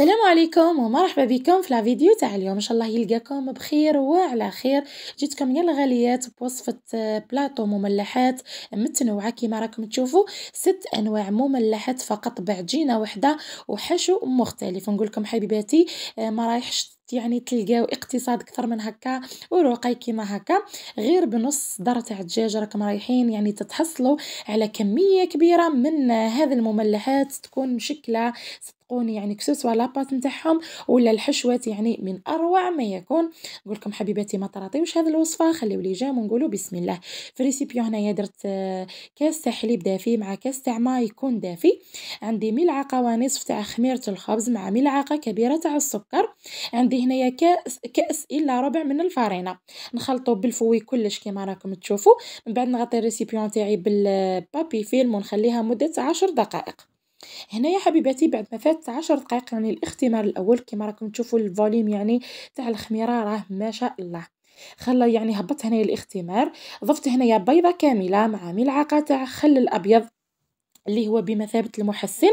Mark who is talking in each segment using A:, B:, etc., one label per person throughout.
A: السلام عليكم ومرحبا بكم في الفيديو تاع اليوم ان شاء الله يلقاكم بخير وعلى خير جيتكم يا الغاليات بوصفه بلاطو مملحات متنوعه كيما راكم تشوفوا ست انواع مملحات فقط بعجينه واحده وحشو مختلف نقول لكم حبيباتي آه، ما رايحش يعني تلقاو اقتصاد اكثر من هكا ورقي كيما هكا غير بنص دار تاع الدجاج راكم رايحين يعني تتحصلوا على كميه كبيره من هذه المملحات تكون مشكله صدقوني يعني كسوسوا لاباط نتاعهم ولا الحشوات يعني من اروع ما يكون نقول لكم حبيباتي ما تراطيوش هذه الوصفه خليو لي جام ونقولوا بسم الله في ريسيبيو هنايا درت آه، كاس تاع حليب دافي مع كاس تاع ما يكون دافي عندي ملعقه ونصف تاع خميره الخبز مع ملعقه كبيره تاع السكر عندي هنايا كاس كاس الا ربع من الفرينه نخلطوا بالفوي كلش كما راكم تشوفوا من بعد نغطي الريسيبيو تاعي بالبابي فيلم ونخليها مده عشر دقائق هنا يا حبيباتي بعد ما فات عشر دقائق يعني الاختمار الاول كما راكم تشوفوا الفوليوم يعني تاع الخميره راه ما شاء الله خلى يعني هبط هنايا الاختمار ضفت هنايا بيضه كامله مع ملعقه تاع خل الابيض اللي هو بمثابه المحسن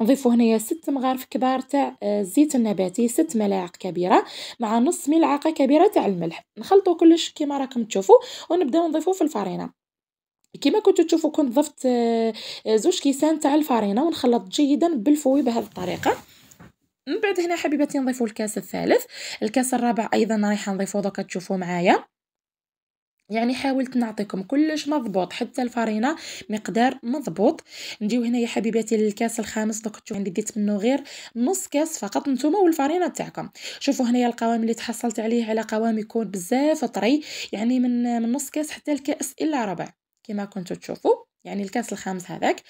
A: نضيفوا هنايا ست مغارف كبار تاع الزيت آه، النباتي ست ملاعق كبيره مع نص ملعقه كبيره تاع الملح نخلطوا كلش كما راكم تشوفوا ونبداو نضيفوا في الفرينه كما كنتو تشوفوا كنت ضفت آه، زوج كيسان تاع الفرينه ونخلط جيدا بالفوي بهذه الطريقه من بعد هنا حبيباتي نضيفوا الكاس الثالث الكاس الرابع ايضا رايحه نضيفو دوكا تشوفوا معايا يعني حاولت نعطيكم كلش مضبوط حتى الفرينه مقدار مضبوط نجيو هنا يا حبيباتي للكاس الخامس دوك تشوفوا عندي ديت منه غير نص كاس فقط نتوما والفرينه تاعكم شوفوا هنايا القوام اللي تحصلت عليه على قوام يكون بزاف طري يعني من من نص كاس حتى الكاس الا ربع كما كنتو تشوفوا يعني الكاس الخامس هذاك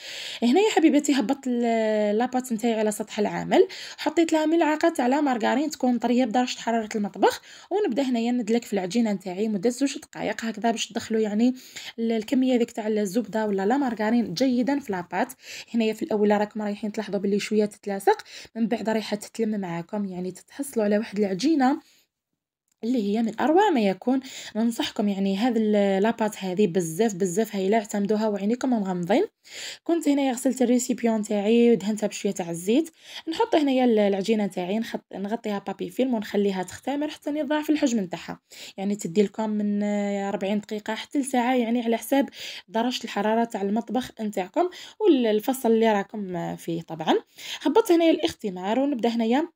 A: هنايا حبيبتي هبطت لاباط نتاعي على سطح العمل حطيت لها ملعقه تاع لا مارغارين تكون طريه بدرجه حراره المطبخ ونبدا هنايا ندلك في العجينه نتاعي مده زوج دقائق هكذا باش تدخلوا يعني الكميه هذيك تاع الزبده ولا لا مارغارين جيدا في لاباط هنايا في الاول راكم رايحين تلاحظوا باللي شويه تتلاصق من بعد رايحه تتلم معاكم يعني تتحصلوا على واحد العجينه اللي هي من اروع ما يكون ننصحكم يعني هذا لاباط هذه بزاف بزاف هايله اعتمدوها وعينيكم مغمضين كنت هنايا غسلت الريسيبيون تاعي ودهنتها بشويه تاع الزيت نحط هنايا العجينه تاعي نخط نغطيها بابي فيلم ونخليها تختمر حتى يضاعف الحجم نتاعها يعني تدي لكم من 40 دقيقه حتى لساعه يعني على حساب درجه الحراره تاع المطبخ نتاعكم والفصل اللي راكم فيه طبعا هبطت هنايا الاختمار ونبدا هنايا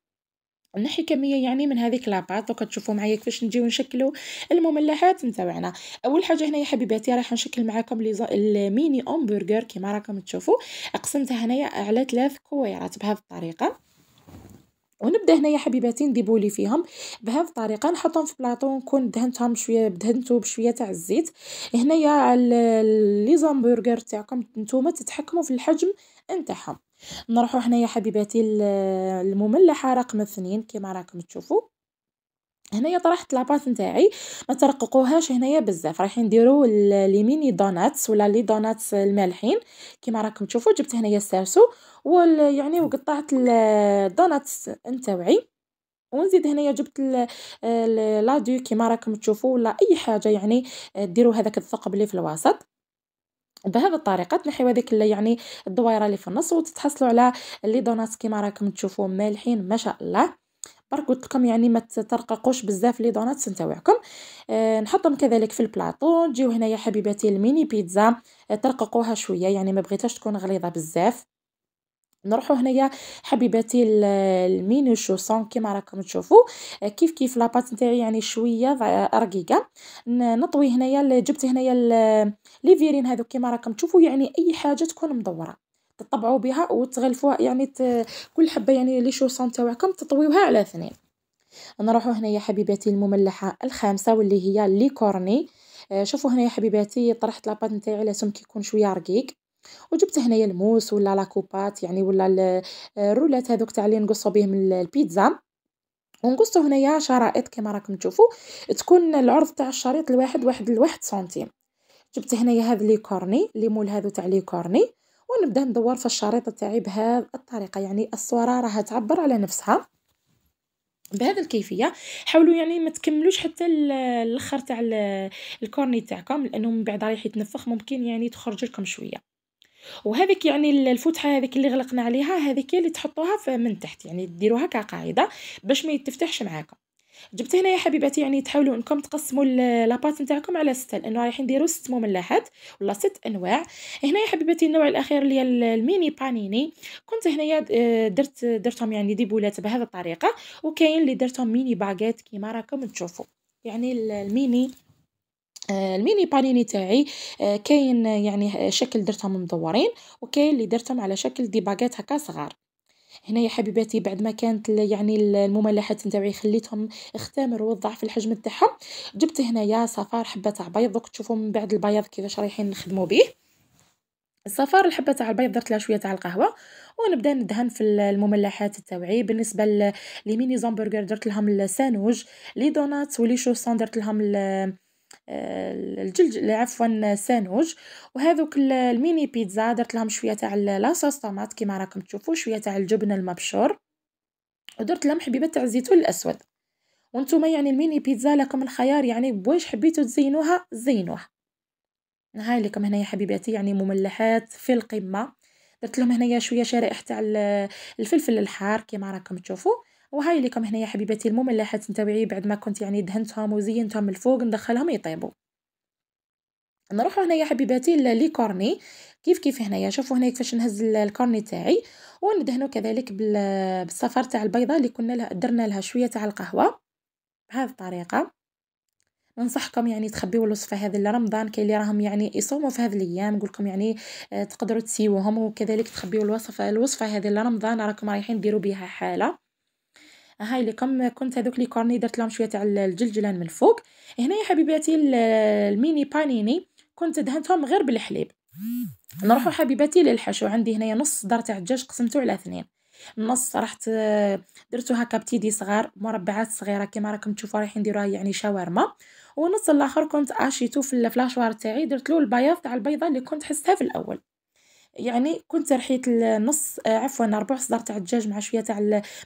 A: نحي كميه يعني من هذيك لاباط دوكا تشوفوا معايا كيفاش نجيو نشكلوا المملحات نتاعنا اول حاجه هنايا حبيباتي راح نشكل معاكم لي الميني امبرغر كيما راكم تشوفوا قسمتها هنايا على ثلاث كويرات بهذه الطريقه ونبدا هنايا حبيباتي نديبولي فيهم بهذه الطريقه نحطهم في بلاطو نكون دهنتهم شويه دهنتو بشويه تاع الزيت هنايا لي زامبرغر تاعكم نتوما تتحكموا في الحجم نتاعهم نروحو حنايا حبيباتي المملحه رقم اثنين كما راكم تشوفوا هنايا طرحت لاباط نتاعي ما ترققوهاش هنايا بزاف رايحين نديرو لي ميني دوناتس ولا لي دوناتس المالحين كما راكم تشوفوا جبت هنايا السارسو ويعني وقطعت الدوناتس نتاعي ونزيد هنايا جبت دو كيما راكم تشوفوا ولا اي حاجه يعني ديروا هذاك الثقب اللي في الوسط بهذه الطريقه تنحيو هذيك يعني الدويره اللي في النص وتتحصلوا على لي دوناتس كيما راكم تشوفوا مالحين ما شاء الله برك قلت لكم يعني ما تترققوش بزاف لي دوناتس نتاوعكم أه نحطهم كذلك في البلاطو تجيو هنايا حبيباتي الميني بيتزا آه، ترققوها شويه يعني ما بغيتهاش تكون غليظه بزاف نروحو هنايا حبيباتي المينو شوسون كيما راكم تشوفوا كيف كيف لاباط نتاعي يعني شويه رقيقه نطوي هنايا جبت هنايا لي فيرين هذو كيما راكم تشوفوا يعني اي حاجه تكون مدوره تطبعوا بها وتغلفوها يعني ت... كل حبه يعني لي شوسون تاعكم تطويوها على اثنين نروحو هنايا حبيباتي المملحه الخامسه واللي هي لي كورني آه، شوفوا هنايا حبيباتي طرحت لاباط نتاعي سمك كيكون شويه رقيق وجبت هنايا الموس ولا لاكوبات يعني ولا الرولات هذوك تاع اللي نقصو بهم البيتزا ونقصو هنايا شرائط كما راكم تشوفوا تكون العرض تاع الشريط الواحد واحد لواحد سنتيم جبت هنايا هاد لي كورني لي مول هذو تاع لي كورني ونبدا ندور في الشريط تاعي بهذه الطريقه يعني الصوره راها تعبر على نفسها بهذه الكيفيه حاولوا يعني ما تكملوش حتى الاخر تاع الكورني تاعكم لانه من بعد رايح يتنفخ ممكن يعني تخرج لكم شويه وهذيك يعني الفتحه هذيك اللي غلقنا عليها هذيك اللي تحطوها من تحت يعني ديروها كقاعده باش ما يتفتحش معاكم جبت هنا يا حبيباتي يعني تحاولوا انكم تقسموا لاباط نتاعكم على سته لانه رايحين نديروا ست مملحات ولا ست انواع هنا يا حبيباتي النوع الاخير اللي هي الميني بانيني كنت هنايا درت درتهم يعني ديبولات بهذه الطريقه وكاين اللي درتهم ميني باغيت كيما راكم تشوفوا يعني الميني آه، الميني بانيني تاعي آه، كاين يعني شكل درتهم مدورين وكاين اللي درتهم على شكل دي ديباغات هكا صغار هنا يا حبيباتي بعد ما كانت يعني المملحات نتاعي خليتهم اختمر وضعف في الحجم تاعهم جبت هنايا صفار حبه تاع بيض دوك تشوفوا من بعد البياض كيفاش رايحين نخدموا به الصفار الحبه تاع البيض درت لها شويه تاع القهوه ونبدا ندهن في المملحات تاعي بالنسبه لي ميني زامبرغر درت لهم السانوج لي دونات ولي شوسون درت لهم آه، الجلج عفوا سانوج وهذوك الميني بيتزا درت لهم شويه تاع لاصوص طماط كيما راكم تشوفوا شويه تاع الجبن المبشور ودرت لهم حبيبه تاع الزيتون الاسود وانتم يعني الميني بيتزا لكم الخيار يعني بواش حبيتو تزينوها زينوها هاي لكم هنايا حبيباتي يعني مملحات في القمه درت لهم هنايا شويه شرائح تاع الفلفل الحار كيما راكم تشوفوا وهاي لكم هنايا حبيباتي المملحات نتاوعي بعد ما كنت يعني دهنتهم وزينتهم من الفوق ندخلهم يطيبوا نروحوا هنايا حبيباتي لي كورني كيف كيف هنايا شوفوا هنايا كيفاش نهز الكورني تاعي وندهنو كذلك بالصفر تاع البيضه اللي كنا لها درنا لها شويه تاع القهوه بهذه الطريقه ننصحكم يعني تخبيو الوصفه هذه لرمضان كاين اللي راهم يعني يصوموا في هذه الايام نقول لكم يعني آه، تقدروا تسيوهم وكذلك تخبيو الوصفه الوصفه هذه لرمضان راكم رايحين ديروا بها حاله هاي اللي كم كنت هذوك لي كورني درت لهم شويه تاع الجلجلان من الفوق هنايا حبيباتي الميني بانيني كنت دهنتهم غير بالحليب نروحوا حبيباتي للحشو عندي هنايا نص دار تاع الدجاج قسمته على اثنين النص رحت درتو هكا بتيدي صغار مربعات صغيره كيما راكم تشوفوا رايحين نديروها يعني شاورما ونص الاخر كنت اشيتو في الفلاشوار تاعي درت له البياض تاع البيضه اللي كنت حستها في الاول يعني كنت رحيت النص آه، عفوا ربع صدر تاع الدجاج مع شويه تاع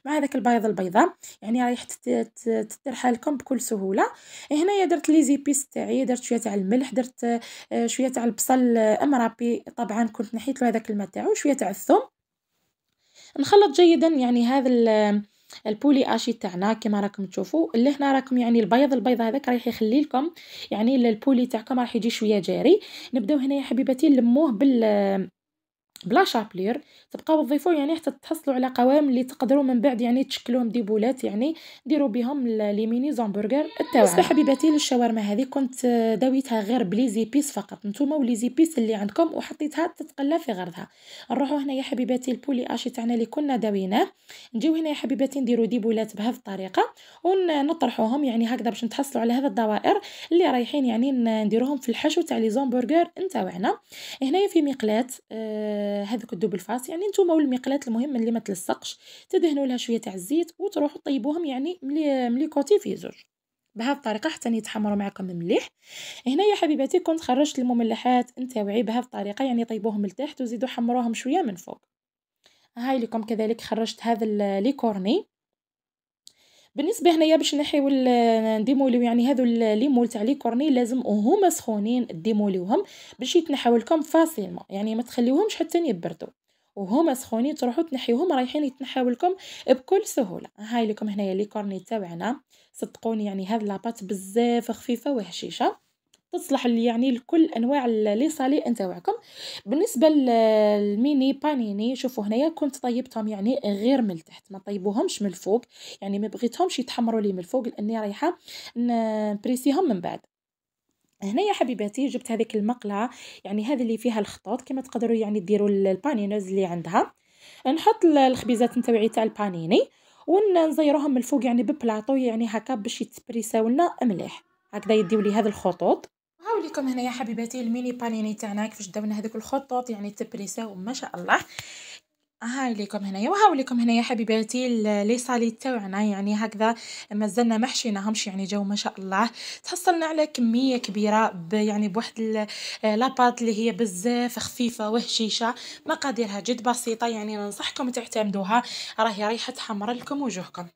A: مع هذاك البيض البيضاء يعني رايح تترحى لكم بكل سهوله إيه، هنايا درت لي زيبيس تاعي درت شويه تاع الملح درت آه، شويه تاع البصل آه، امرابي طبعا كنت نحيت له هذاك الماء تاعو شويه تاع الثوم نخلط جيدا يعني هذا البولي اشي تاعنا كما راكم تشوفوا هنا راكم يعني البيض البيض هذاك رايح يخلي لكم يعني البولي تاعكم راح يجي شويه جاري نبداو هنا يا حبيباتي نلموه بال بلا شابلير تبقاو تضيفوا يعني حتى تحصلوا على قوام اللي تقدروا من بعد يعني تشكلوهم ديبولات يعني ديروا بهم لي ميني زامبرغر التاوعه حبيباتي للشاورما هذه كنت آه، داويتها غير بلي بيس فقط نتوما ولي بيس اللي عندكم وحطيتها تتقلى في غرضها نروحوا هنا يا حبيباتي البولي اشي تاعنا اللي كنا داويناه نجيو هنا يا حبيباتي نديروا ديبولات بهذه الطريقه ونطرحوهم يعني هكذا باش نتحصلوا على هذا الدوائر اللي رايحين يعني نديروهم في الحشو تاع لي زامبرغر نتاعنا هنايا في مقلاه أه هذاك الدوبل فاس يعني نتوما والمقلات المهم اللي ما تلصقش تدهنوا لها شويه تاع الزيت وتروحوا طيبوهم يعني ملي ملي كوتي في زوج بهذه الطريقه حتى يتحمروا معكم مليح هنا يا حبيباتي كنت خرجت المملحات نتاوعي بهذه الطريقه يعني طيبوهم لتحت وزيدوا حمروهم شويه من فوق هاي لكم كذلك خرجت هذا لي كورني بالنسبه هنايا باش نحيو نديموليو يعني هذو لي مول تاع لي كورني لازم وهما سخونين ديموليوهم باش يتنحاو لكم فاسيلمون يعني ما تخليوهمش حتى يبردوا وهما سخونين تروحوا تنحيوهم رايحين يتنحاو لكم بكل سهوله هاي لكم هنايا لي كورني تاعنا صدقوني يعني هاد لاباط بزاف خفيفه وهشيشه تصلح يعني لكل انواع لي صالي نتاعكم بالنسبه للميني بانيني شوفوا هنايا كنت طيبتهم يعني غير من التحت ما طيبوهمش من الفوق يعني ما بغيتهمش يتحمروا لي من الفوق لاني رايحه نبريسيهم من بعد هنا يا حبيباتي جبت هذيك المقلعه يعني هذه اللي فيها الخطوط كما تقدروا يعني ديروا البانينوز اللي عندها نحط الخبيزات نتاعي تاع البانيني ونزيروهم من الفوق يعني ببلاطو يعني هكا باش يتبريساو لنا مليح هكذا يديولي هذه الخطوط هاوليكم هنا يا حبيباتي الميني بانيني تاعنا كيفاش داونا هذوك الخطوط يعني تبريسا ما شاء الله ها ليكم هنايا وهاو لكم هنايا حبيباتي لي صالي تاعنا يعني هكذا مازلنا ما حشيناهمش يعني جاو ما شاء الله تحصلنا على كميه كبيره يعني بواحد لاباط اللي هي بزاف خفيفه وهشيشه مقاديرها جد بسيطه يعني ننصحكم تعتمدوها راهي ريحه تحمر لكم وجوهكم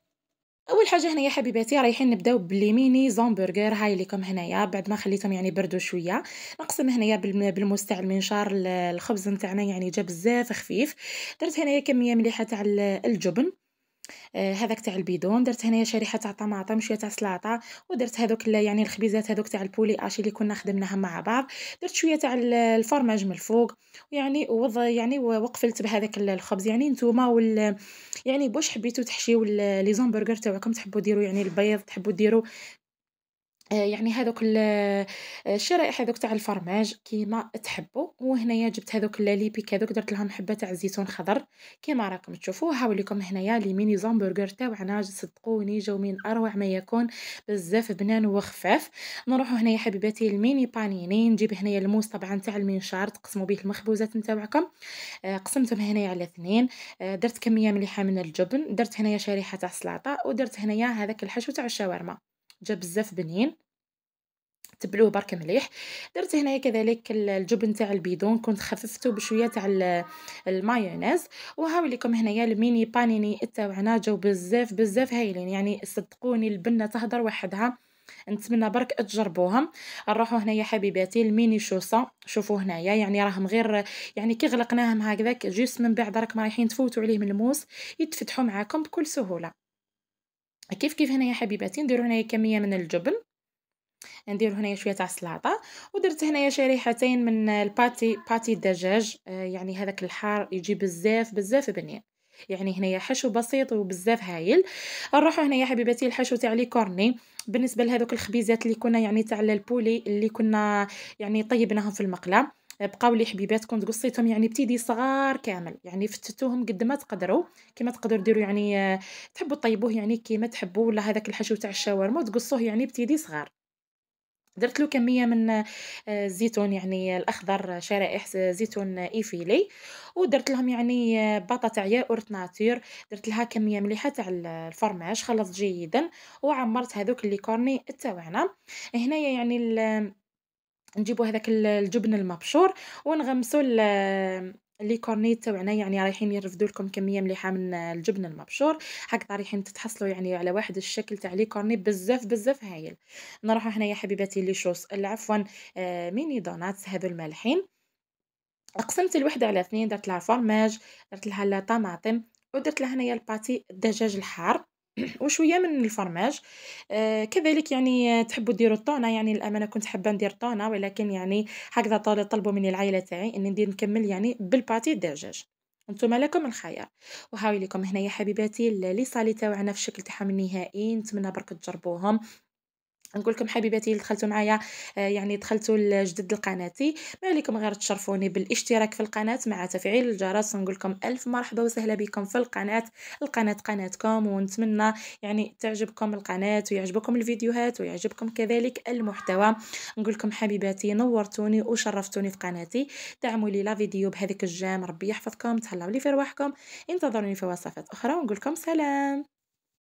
A: اول حاجه هنا يا حبيباتي رايحين نبداو ميني زومبرغر هاي ليكم هنايا بعد ما خليتهم يعني بردوا شويه نقسم هنايا بالمستعمل المنشار الخبز نتاعنا يعني جا بزاف خفيف درت هنايا كميه مليحه تاع الجبن آه، هذاك تاع البيدون درت هنايا شريحه تاع طماطم شويه تاع سلاطه ودرت هذوك يعني الخبيزات هذوك تاع البولي اشي اللي كنا خدمناها مع بعض درت شويه تاع الفرماج من الفوق يعني وض يعني وقفلت بهذاك الخبز يعني نتوما وال يعني بوش حبيتو تحشيو لي زومبرغر تاعكم تحبوا ديروا يعني البيض تحبوا ديروا آه، يعني هذوك آه، الشرائح هذوك تاع الفرماج كيما تحبوا وهنايا جبت هذوك ليبيك هذوك درت لهم حبه تاع الزيتون خضر كيما راكم تشوفوا هاو لكم هنايا لي ميني زامبرغر تاعنا صدقوني جاو من اروع ما يكون بزاف بنان وخفاف نروحوا هنايا حبيباتي الميني بانيني نجيب هنايا الموس طبعا تاع المنشار تقسموا به المخبوزات نتاعكم آه، قسمتهم هنايا على اثنين درت كميه مليحه من الجبن درت هنايا شريحه تاع السلطه ودرت هنايا هذاك الحشو تاع الشاورما جا بزاف بنين تبلوه برك مليح درت هنايا كذلك الجبن تاع البيدون كنت خففته بشويه تاع المايونيز وهاو لكم هنايا الميني بانيني تاعنا جاو بزاف بزاف هايلين يعني صدقوني البنه تهضر وحدها نتمنى برك تجربوهم نروحوا هنايا حبيباتي الميني شوسا شوفوا هنايا يعني راهم غير يعني كي غلقناهم هكذاك جوست من بعد راك ما رايحين تفوتوا عليه من الموس يتفتحوا معاكم بكل سهوله كيف كيف هنايا حبيباتي نديرو هنايا كميه من الجبن ندير هنايا شويه تاع السلاطه ودرت هنايا شريحتين من الباتي باتي الدجاج آه، يعني هذاك الحار يجي بزاف بزاف بنين يعني هنايا حشو بسيط وبزاف هايل نروحو هنايا حبيباتي الحشو تاع لي كورني بالنسبه لهذوك الخبيزات اللي كنا يعني تاع البولي اللي كنا يعني طيبناهم في المقله بقاو لي حبيباتكم تقصيتهم يعني بتيدي صغار كامل يعني فتتوهم قد ما تقدروا كيما تقدروا ديروا يعني آه، تحبوا طيبوه يعني كيما تحبوا ولا هذاك الحشو تاع الشاورما تقصوه يعني بتيدي صغار درت له كميه من الزيتون آه، يعني الاخضر شرائح آه، زيتون ايفيلي ودرت لهم يعني باطا تاع ياورت ناتور درت لها كميه مليحه تاع الفرماج خلط جيدا وعمرت هذوك اللي كورني تاعنا هنايا يعني نجيبو هذاك الجبن المبشور ونغمسوا لي كورنيت تاعنا يعني رايحين يرفدوا لكم كميه مليحه من الجبن المبشور هكذا رايحين تتحصلوا يعني على واحد الشكل تاع لي كورنيت بزاف بزاف هايل نروحوا هنايا حبيباتي لي شوس عفوا آه، ميني دوناتس هذو المالحين قسمت الوحده على اثنين درت لها فرماج درت لها طماطم ودرت لها هنايا الباتي الدجاج الحار وشويه من الفرماج آه، كذلك يعني آه، تحبوا ديروا الطونه يعني الامانه كنت حابه ندير طونه ولكن يعني هكذا طلبوا مني العائله تاعي اني ندير نكمل يعني بالباتي الدجاج نتوما لكم الخيار وهاوي لكم هنا يا حبيباتي لي صالي تاعنا في الشكل تاعهم النهائي نتمنى برك تجربوهم نقول لكم حبيباتي اللي دخلتوا معايا آه، يعني دخلتوا لجدد لقناتي ما عليكم غير تشرفوني بالاشتراك في القناه مع تفعيل الجرس نقول لكم الف مرحبا وسهلا بكم في القناه القناه قناتكم ونتمنى يعني تعجبكم القناه ويعجبكم الفيديوهات ويعجبكم كذلك المحتوى نقول لكم حبيباتي نورتوني وشرفتوني في قناتي دعموا لي لا فيديو بهذيك الجام ربي يحفظكم تهلاو لي في رواحكم انتظروني في وصفات اخرى ونقول لكم سلام